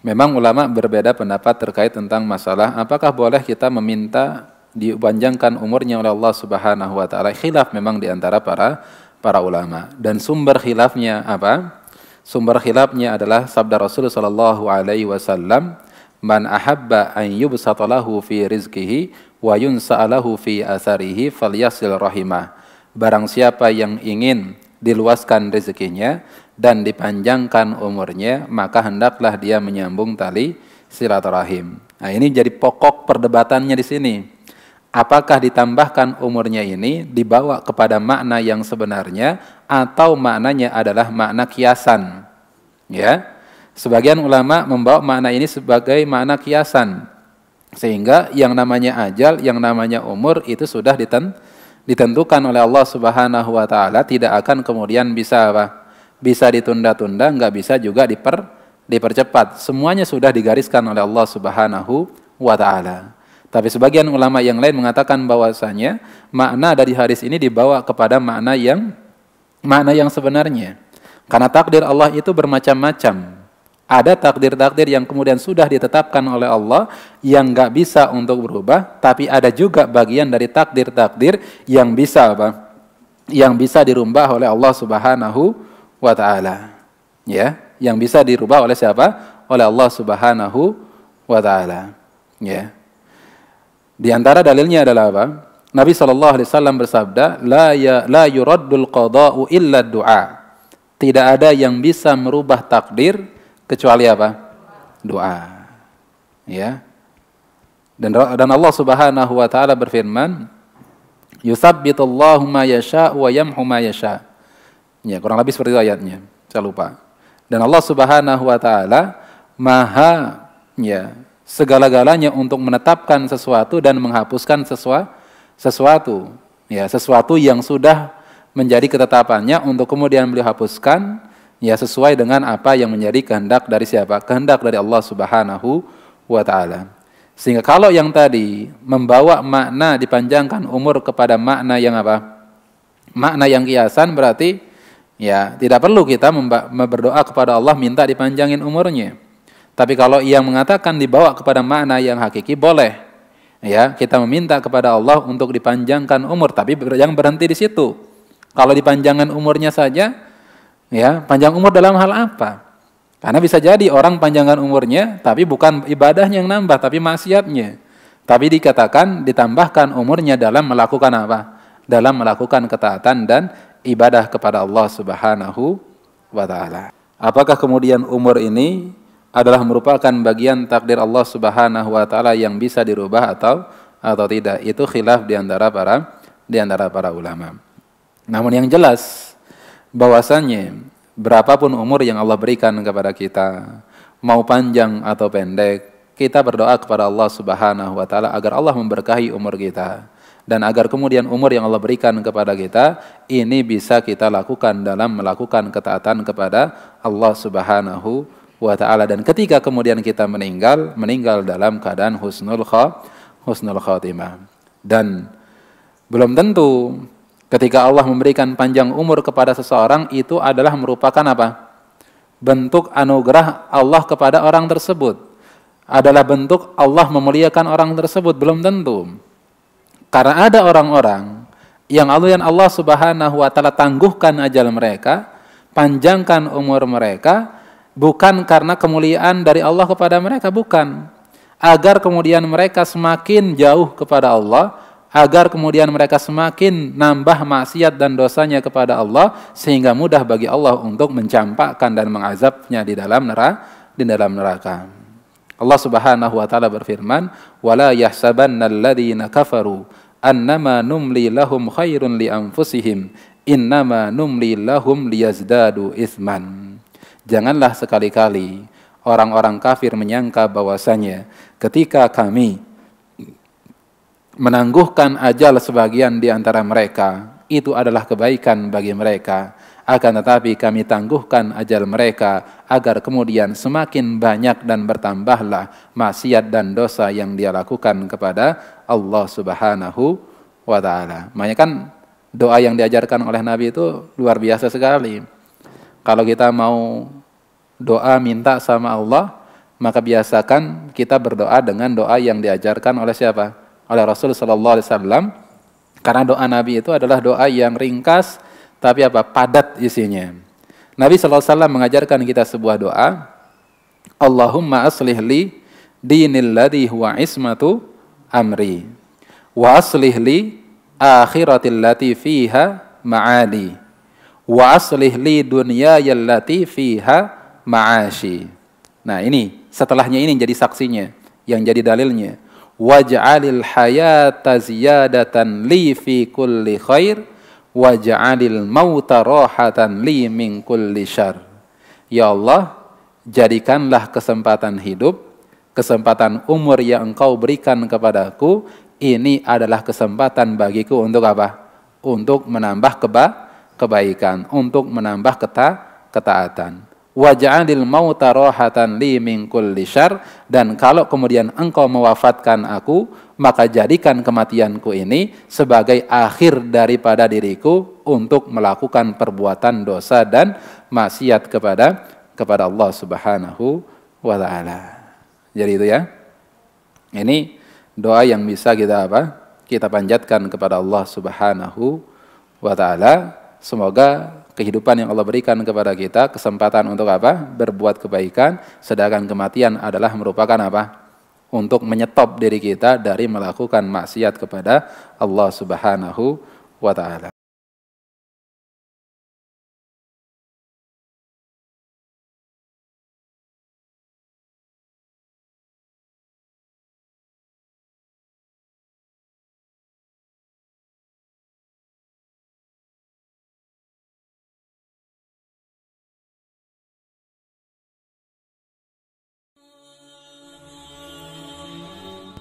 Memang ulama berbeda pendapat terkait tentang masalah apakah boleh kita meminta dipanjangkan umurnya oleh Allah Subhanahu wa taala. Khilaf memang di antara para para ulama dan sumber khilafnya apa? Sumber khilafnya adalah sabda Rasul sallallahu alaihi wasallam, "Man ahabba an yubsatalahu fi rizqihi wa yunsa'alahu fi atharihi falyasil rahimah." Barang siapa yang ingin diluaskan rezekinya dan dipanjangkan umurnya, maka hendaklah dia menyambung tali silaturahim. Nah, ini jadi pokok perdebatannya di sini. Apakah ditambahkan umurnya ini dibawa kepada makna yang sebenarnya atau maknanya adalah makna kiasan? Ya. Sebagian ulama membawa makna ini sebagai makna kiasan. Sehingga yang namanya ajal, yang namanya umur itu sudah ditentukan ditentukan oleh Allah Subhanahu wa taala tidak akan kemudian bisa apa? Bisa ditunda-tunda, nggak bisa juga diper dipercepat. Semuanya sudah digariskan oleh Allah Subhanahu wa taala. Tapi sebagian ulama yang lain mengatakan bahwasanya makna dari hadis ini dibawa kepada makna yang makna yang sebenarnya. Karena takdir Allah itu bermacam-macam. Ada takdir-takdir yang kemudian sudah ditetapkan oleh Allah yang nggak bisa untuk berubah, tapi ada juga bagian dari takdir-takdir yang bisa apa? Yang bisa dirubah oleh Allah Subhanahu wa taala. Ya, yang bisa dirubah oleh siapa? Oleh Allah Subhanahu wa taala. Ya. Di antara dalilnya adalah apa? Nabi Shallallahu Alaihi Wasallam bersabda, la ya la yuraddul qada'u illa du'a. Tidak ada yang bisa merubah takdir kecuali apa? Doa. Ya. Dan dan Allah Subhanahu wa taala berfirman, "Yutsabbitullahu ma yasha'u wa yamhu ma yasha." Ya, kurang lebih seperti itu ayatnya. Saya lupa. Dan Allah Subhanahu wa taala maha ya segala-galanya untuk menetapkan sesuatu dan menghapuskan sesuatu sesuatu ya sesuatu yang sudah menjadi ketetapannya untuk kemudian beliau hapuskan ya sesuai dengan apa yang menjadi kehendak dari siapa? Kehendak dari Allah Subhanahu wa taala. Sehingga kalau yang tadi membawa makna dipanjangkan umur kepada makna yang apa? Makna yang kiasan berarti ya tidak perlu kita berdoa kepada Allah minta dipanjangin umurnya. Tapi kalau yang mengatakan dibawa kepada makna yang hakiki boleh. Ya, kita meminta kepada Allah untuk dipanjangkan umur tapi yang berhenti di situ. Kalau dipanjangkan umurnya saja, Ya, panjang umur dalam hal apa? Karena bisa jadi orang panjangkan umurnya tapi bukan ibadahnya yang nambah tapi maksiatnya. Tapi dikatakan ditambahkan umurnya dalam melakukan apa? Dalam melakukan ketaatan dan ibadah kepada Allah Subhanahu wa taala. Apakah kemudian umur ini adalah merupakan bagian takdir Allah Subhanahu wa taala yang bisa dirubah atau atau tidak? Itu khilaf di para di antara para ulama. Namun yang jelas bahwasanya berapapun umur yang Allah berikan kepada kita, mau panjang atau pendek, kita berdoa kepada Allah Subhanahu wa taala agar Allah memberkahi umur kita dan agar kemudian umur yang Allah berikan kepada kita ini bisa kita lakukan dalam melakukan ketaatan kepada Allah Subhanahu wa taala dan ketika kemudian kita meninggal meninggal dalam keadaan husnul khotimah dan belum tentu Ketika Allah memberikan panjang umur kepada seseorang itu adalah merupakan apa? Bentuk anugerah Allah kepada orang tersebut. Adalah bentuk Allah memuliakan orang tersebut belum tentu. Karena ada orang-orang yang Allah yang Allah Subhanahu wa taala tangguhkan ajal mereka, panjangkan umur mereka bukan karena kemuliaan dari Allah kepada mereka bukan. Agar kemudian mereka semakin jauh kepada Allah, agar kemudian mereka semakin nambah maksiat dan dosanya kepada Allah sehingga mudah bagi Allah untuk mencampakkan dan mengazabnya di dalam neraka di dalam neraka. Allah Subhanahu wa taala berfirman, "Wala yahsabannalladzina kafaru annama numli lahum khairun li anfusihim, innama numli lahum liyazdadu isman". Janganlah sekali-kali orang-orang kafir menyangka bahwasanya ketika kami menangguhkan ajal sebagian di antara mereka itu adalah kebaikan bagi mereka akan tetapi kami tangguhkan ajal mereka agar kemudian semakin banyak dan bertambahlah maksiat dan dosa yang dia lakukan kepada Allah Subhanahu wa taala. Makanya kan doa yang diajarkan oleh Nabi itu luar biasa sekali. Kalau kita mau doa minta sama Allah, maka biasakan kita berdoa dengan doa yang diajarkan oleh siapa? oleh Rasul Sallallahu Alaihi Wasallam karena doa Nabi itu adalah doa yang ringkas tapi apa padat isinya. Nabi Sallallahu Alaihi Wasallam mengajarkan kita sebuah doa Allahumma aslih li dinil ladhi huwa ismatu amri wa aslih li akhiratil lati fiha ma'adi wa aslih li dunyaya allati fiha ma'ashi. Nah, ini setelahnya ini jadi saksinya, yang jadi dalilnya waj'alil hayata ziyadatan li fi kulli khair waj'alil mauta rahatan li min kulli syar Ya Allah, jadikanlah kesempatan hidup, kesempatan umur yang Engkau berikan kepadaku, ini adalah kesempatan bagiku untuk apa? Untuk menambah keba kebaikan, untuk menambah keta ketaatan waj'alil mauta rohatan li min kulli syar dan kalau kemudian engkau mewafatkan aku maka jadikan kematianku ini sebagai akhir daripada diriku untuk melakukan perbuatan dosa dan maksiat kepada kepada Allah Subhanahu wa taala. Jadi itu ya. Ini doa yang bisa kita apa? Kita panjatkan kepada Allah Subhanahu wa taala. Semoga kehidupan yang Allah berikan kepada kita kesempatan untuk apa? Berbuat kebaikan, sedangkan kematian adalah merupakan apa? Untuk menyetop diri kita dari melakukan maksiat kepada Allah Subhanahu wa taala.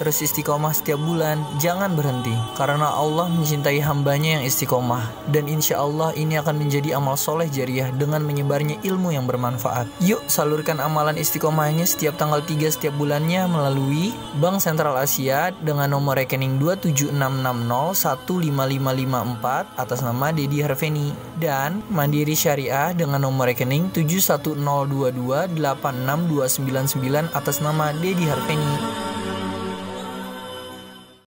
Terus istiqomah setiap bulan, jangan berhenti. Karena Allah mencintai hambanya yang istiqomah. Dan insya Allah ini akan menjadi amal soleh jariah dengan menyebarnya ilmu yang bermanfaat. Yuk salurkan amalan istiqomahnya setiap tanggal 3 setiap bulannya melalui Bank Sentral Asia dengan nomor rekening 27660155554 atas nama Dedi Harveni dan Mandiri Syariah dengan nomor rekening 7102286299 atas nama Dedi Harveni.